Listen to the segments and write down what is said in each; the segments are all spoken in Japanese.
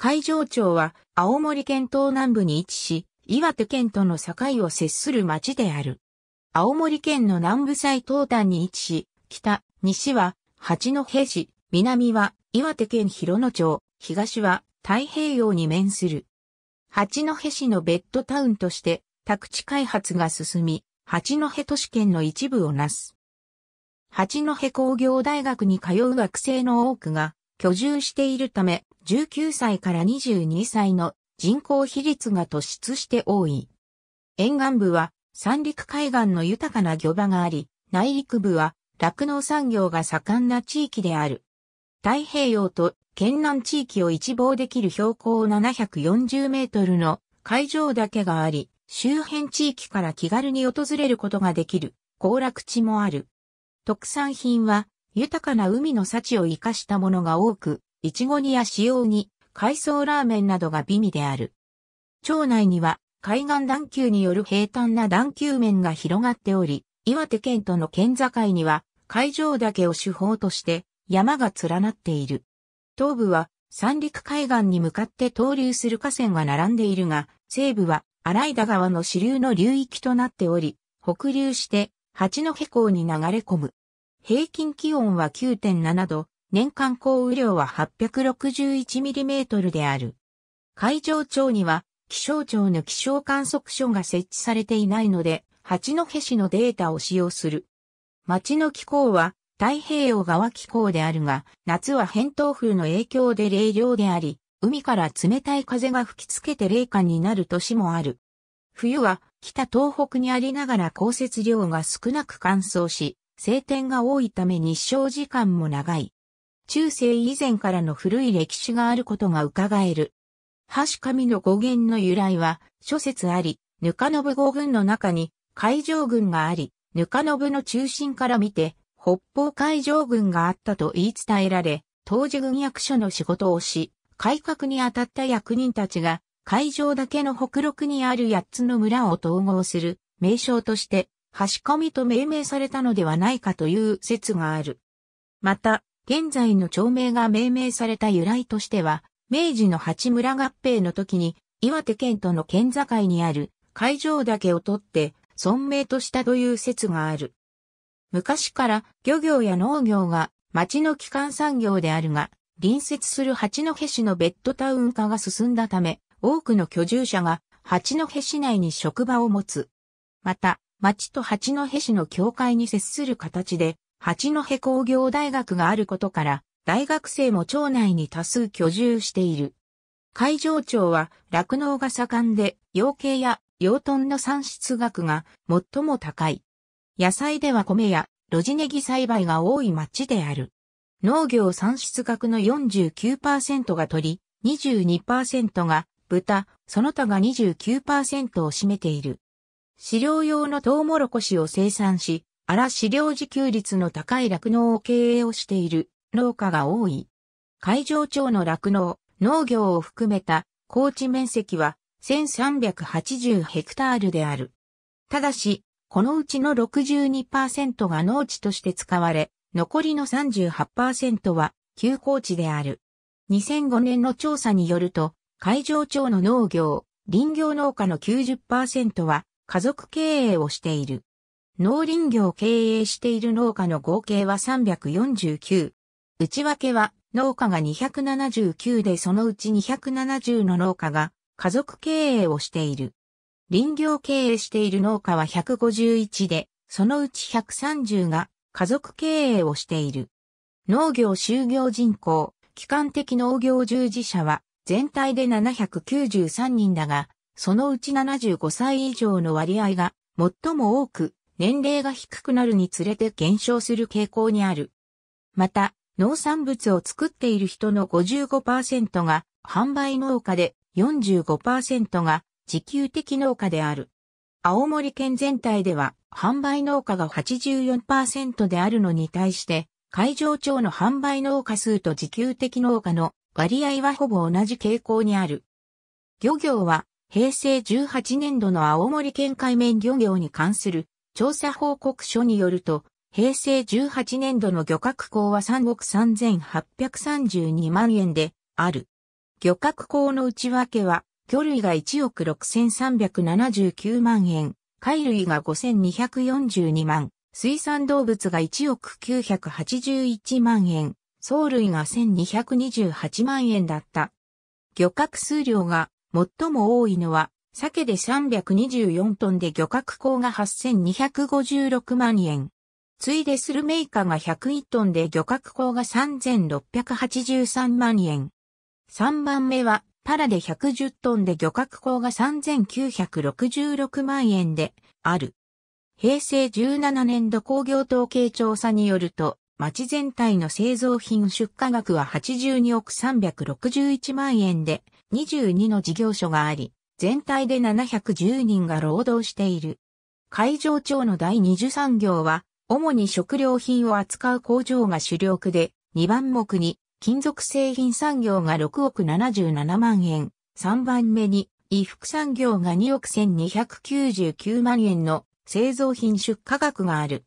海上町は青森県東南部に位置し、岩手県との境を接する町である。青森県の南部最東端に位置し、北、西は八戸市、南は岩手県広野町、東は太平洋に面する。八戸市のベッドタウンとして宅地開発が進み、八戸都市圏の一部をなす。八戸工業大学に通う学生の多くが居住しているため、19歳から22歳の人口比率が突出して多い。沿岸部は三陸海岸の豊かな漁場があり、内陸部は酪農産業が盛んな地域である。太平洋と県南地域を一望できる標高740メートルの海上だけがあり、周辺地域から気軽に訪れることができる行楽地もある。特産品は豊かな海の幸を生かしたものが多く、いちご煮や塩煮、海藻ラーメンなどが美味である。町内には海岸段丘による平坦な段丘面が広がっており、岩手県との県境には海上岳を手法として山が連なっている。東部は三陸海岸に向かって投流する河川が並んでいるが、西部は荒井田川の支流の流域となっており、北流して八戸港に流れ込む。平均気温は9.7度、年間降雨量は8 6 1トルである。海上庁には気象庁の気象観測所が設置されていないので、八戸市のデータを使用する。町の気候は太平洋側気候であるが、夏は偏東風の影響で冷涼であり、海から冷たい風が吹きつけて冷感になる年もある。冬は北東北にありながら降雪量が少なく乾燥し、晴天が多いため日照時間も長い。中世以前からの古い歴史があることが伺える。橋上の語源の由来は諸説あり、ぬかのぶ語群の中に海上軍があり、ぬかのぶの中心から見て北方海上軍があったと言い伝えられ、当時軍役所の仕事をし、改革に当たった役人たちが海上だけの北陸にある八つの村を統合する名称として、橋上と命名されたのではないかという説がある。また、現在の町名が命名された由来としては、明治の八村合併の時に、岩手県との県境にある海上岳を取って村名としたという説がある。昔から漁業や農業が町の基幹産業であるが、隣接する八戸市のベッドタウン化が進んだため、多くの居住者が八戸市内に職場を持つ。また、町と八戸市の境界に接する形で、八戸工業大学があることから、大学生も町内に多数居住している。会場町は酪農が盛んで、養鶏や養豚の産出額が最も高い。野菜では米やロジネギ栽培が多い町である。農業産出額の49%が鳥、22%が豚、その他が29%を占めている。飼料用のトウモロコシを生産し、荒飼料自給率の高い酪農を経営をしている農家が多い。海上町の酪農、農業を含めた高地面積は1380ヘクタールである。ただし、このうちの62%が農地として使われ、残りの38%は休耕地である。2005年の調査によると、海上町の農業、林業農家の90%は家族経営をしている。農林業を経営している農家の合計は349。内訳は農家が279でそのうち270の農家が家族経営をしている。林業経営している農家は151で、そのうち130が家族経営をしている。農業就業人口、機関的農業従事者は全体で793人だが、そのうち75歳以上の割合が最も多く年齢が低くなるにつれて減少する傾向にある。また、農産物を作っている人の55%が販売農家で45%が自給的農家である。青森県全体では販売農家が84%であるのに対して、海上町の販売農家数と自給的農家の割合はほぼ同じ傾向にある。漁業は平成18年度の青森県海面漁業に関する調査報告書によると、平成18年度の漁獲港は3億3832万円である。漁獲港の内訳は、魚類が1億6379万円、貝類が5242万、水産動物が1億981万円、藻類が1228万円だった。漁獲数量が最も多いのは鮭で324トンで漁獲口が8256万円。ついでスルメイカが101トンで漁獲口が3683万円。3番目はパラで110トンで漁獲口が3966万円である。平成17年度工業統計調査によると、町全体の製造品出荷額は82億361万円で、22の事業所があり、全体で710人が労働している。海上町の第二次産業は、主に食料品を扱う工場が主力で、2番目に金属製品産業が6億77万円、3番目に衣服産業が2億1299万円の製造品出荷額がある。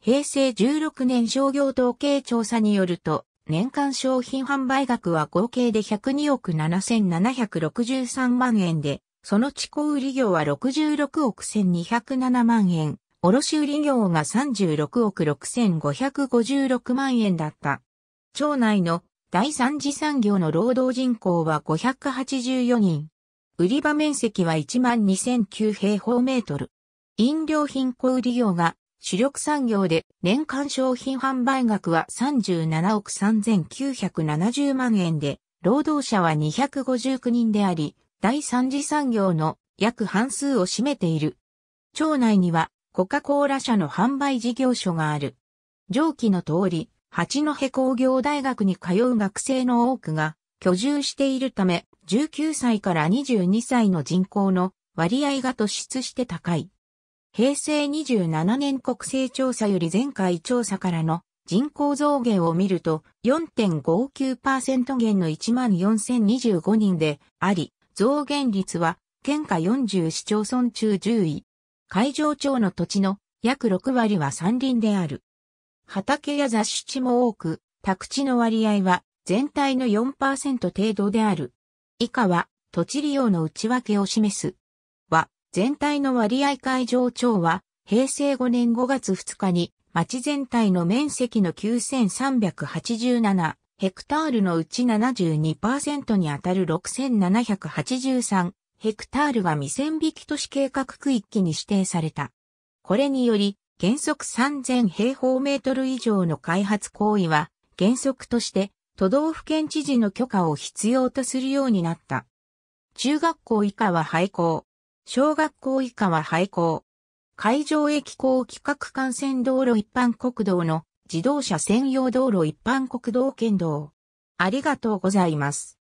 平成16年商業統計調査によると、年間商品販売額は合計で102億7763万円で、その地小売業は66億1207万円、卸売業が36億6556万円だった。町内の第三次産業の労働人口は584人。売り場面積は12,009平方メートル。飲料品小売業が主力産業で年間商品販売額は37億3970万円で、労働者は259人であり、第三次産業の約半数を占めている。町内にはコカ・コーラ社の販売事業所がある。上記の通り、八戸工業大学に通う学生の多くが居住しているため、19歳から22歳の人口の割合が突出して高い。平成27年国勢調査より前回調査からの人口増減を見ると4.59%減の14,025人であり、増減率は県下40市町村中10位。海上町の土地の約6割は山林である。畑や雑種地も多く、宅地の割合は全体の4%程度である。以下は土地利用の内訳を示す。全体の割合会場長は、平成5年5月2日に、町全体の面積の9387ヘクタールのうち72%にあたる6783ヘクタールが未線引き都市計画区域に指定された。これにより、原則3000平方メートル以上の開発行為は、原則として都道府県知事の許可を必要とするようになった。中学校以下は廃校。小学校以下は廃校。海上駅港規格幹線道路一般国道の自動車専用道路一般国道県道。ありがとうございます。